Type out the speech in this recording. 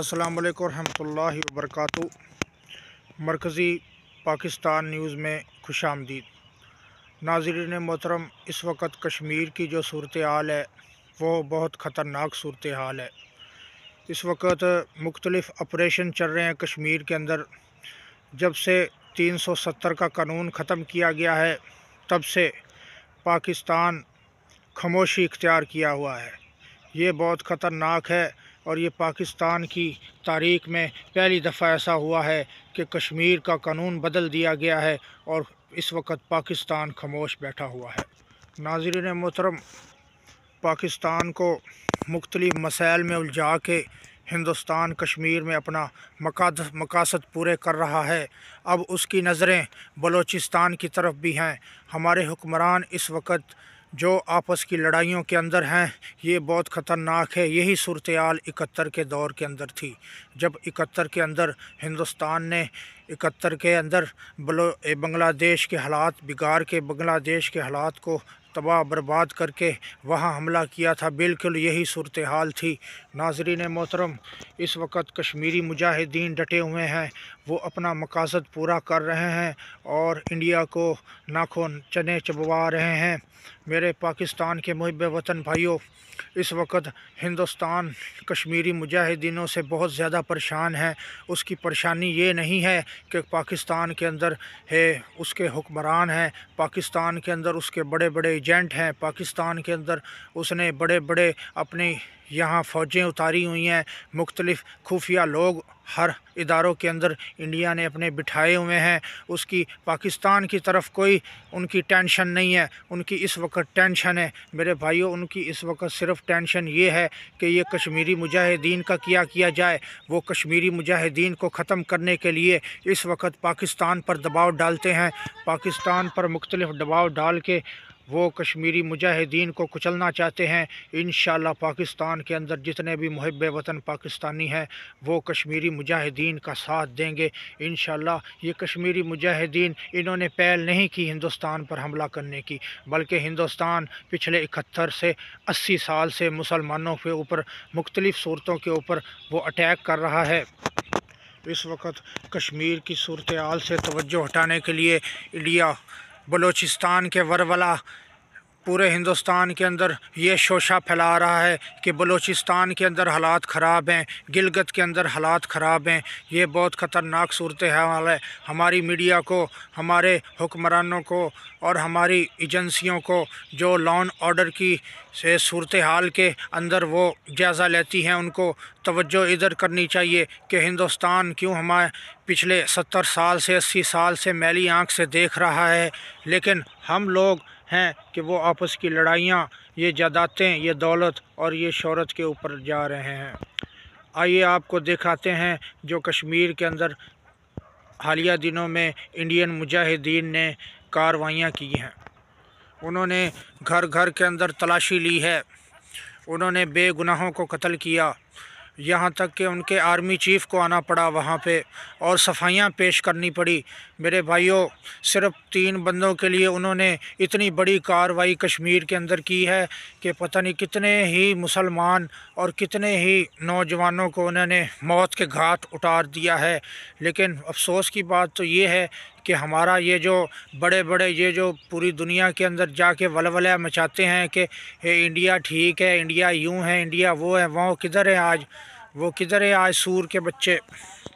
अस्सलाम वालेकुम रहमतुल्लाहि व मरकज़ी पाकिस्तान न्यूज़ में खुश आमदीद नाजरन मोहतरम इस वक्त कश्मीर की जो सूरत हाल है वो बहुत ख़तरनाक सूरत हाल है इस वक्त मुख्तलिफ़ ऑपरेशन चल रहे हैं कश्मीर के अंदर जब से 370 का कानून ख़त्म किया गया है तब से पाकिस्तान खामोशी इख्तियार किया हुआ है ये बहुत ख़तरनाक है और ये पाकिस्तान की तारीख में पहली दफ़ा ऐसा हुआ है कि कश्मीर का कानून बदल दिया गया है और इस वक्त पाकिस्तान खामोश बैठा हुआ है नाजरन मोहतरम पाकिस्तान को मुख्तलिफ़ मसाइल में उलझा के हिंदुस्तान कश्मीर में अपना मकाद मकासद पूरे कर रहा है अब उसकी नज़रें बलूचिस्तान की तरफ भी हैं हमारे हुक्मरान इस वक्त जो आपस की लड़ाइयों के अंदर हैं ये बहुत ख़तरनाक है यही सूरत आल इकहत्तर के दौर के अंदर थी जब इकहत्तर के अंदर हिंदुस्तान ने इकहत्तर के अंदर बंग्लादेश के हालात बिगाड़ के बांग्लादेश के हालात को तबाह बर्बाद करके वहाँ हमला किया था बिल्कुल यही सूरत हाल थी नाजरीन मोहतरम इस वक्त कश्मीरी मुजाहिदीन डटे हुए हैं वो अपना मकासद पूरा कर रहे हैं और इंडिया को नाखून चने चबवा रहे हैं मेरे पाकिस्तान के मुहब वतन भाइयों इस वक्त हिंदुस्तान कश्मीरी मुजाहिदीनों से बहुत ज़्यादा परेशान है उसकी परेशानी ये नहीं है कि पाकिस्तान के अंदर है उसके हुक्मरान हैं पाकिस्तान के अंदर उसके बड़े बड़े एजेंट हैं पाकिस्तान के अंदर उसने बड़े बड़े अपने यहाँ फ़ौजें उतारी हुई हैं मुख्तलिफ़ खुफिया लोग हर इदारों के अंदर इंडिया ने अपने बिठाए हुए हैं उसकी पाकिस्तान की तरफ कोई उनकी टेंशन नहीं है उनकी इस वक्त टेंशन है मेरे भाइयों उनकी इस वक्त सिर्फ टेंशन ये है कि ये कश्मीरी मुजाहिदीन का किया किया जाए वो कश्मीरी मुजाहिदीन को ख़त्म करने के लिए इस वक्त पाकिस्तान पर दबाव डालते हैं पाकिस्तान पर मुख्तलिफ़ दबाव डाल के वो कश्मीरी मुजाहिदीन को कुचलना चाहते हैं इन पाकिस्तान के अंदर जितने भी महब वतन पाकिस्तानी हैं वो कश्मीरी मुजाहिदीन का साथ देंगे इन ये कश्मीरी मुजाहिदीन इन्होंने पहल नहीं की हिंदुस्तान पर हमला करने की बल्कि हिंदुस्तान पिछले इकहत्तर से अस्सी साल से मुसलमानों के ऊपर मुख्तलिफ़ सूरतों के ऊपर वो अटैक कर रहा है इस वक्त कश्मीर की सूरत आल से तोज्जो हटाने के लिए इंडिया बलूचिस्तान के वरवला पूरे हिंदुस्तान के अंदर ये शोशा फैला रहा है कि बलूचिस्तान के अंदर हालात ख़राब हैं गिलगत के अंदर हालात ख़राब हैं ये बहुत ख़तरनाक सूरत हाल है हमारी मीडिया को हमारे हुक्मरानों को और हमारी एजेंसियों को जो लॉन ऑर्डर की से सूरत हाल के अंदर वो जायज़ा लेती हैं उनको तवज्जो इधर करनी चाहिए कि हिंदुस्तान क्यों हमारे पिछले सत्तर साल से अस्सी साल से मैली आँख से देख रहा है लेकिन हम लोग हैं कि वो आपस की लड़ाइयाँ ये जदातें ये दौलत और ये शहरत के ऊपर जा रहे हैं आइए आपको दिखाते हैं जो कश्मीर के अंदर हालिया दिनों में इंडियन मुजाहिदीन ने कार्रवाइयाँ की हैं उन्होंने घर घर के अंदर तलाशी ली है उन्होंने बेगुनाहों को कत्ल किया यहाँ तक कि उनके आर्मी चीफ़ को आना पड़ा वहाँ पे और सफाइयाँ पेश करनी पड़ी मेरे भाइयों सिर्फ तीन बंदों के लिए उन्होंने इतनी बड़ी कार्रवाई कश्मीर के अंदर की है कि पता नहीं कितने ही मुसलमान और कितने ही नौजवानों को उन्होंने मौत के घाट उतार दिया है लेकिन अफसोस की बात तो ये है कि हमारा ये जो बड़े बड़े ये जो पूरी दुनिया के अंदर जाके वल मचाते हैं कि इंडिया ठीक है इंडिया यूँ है इंडिया वो है वो किधर है आज वो किधर है आज सूर के बच्चे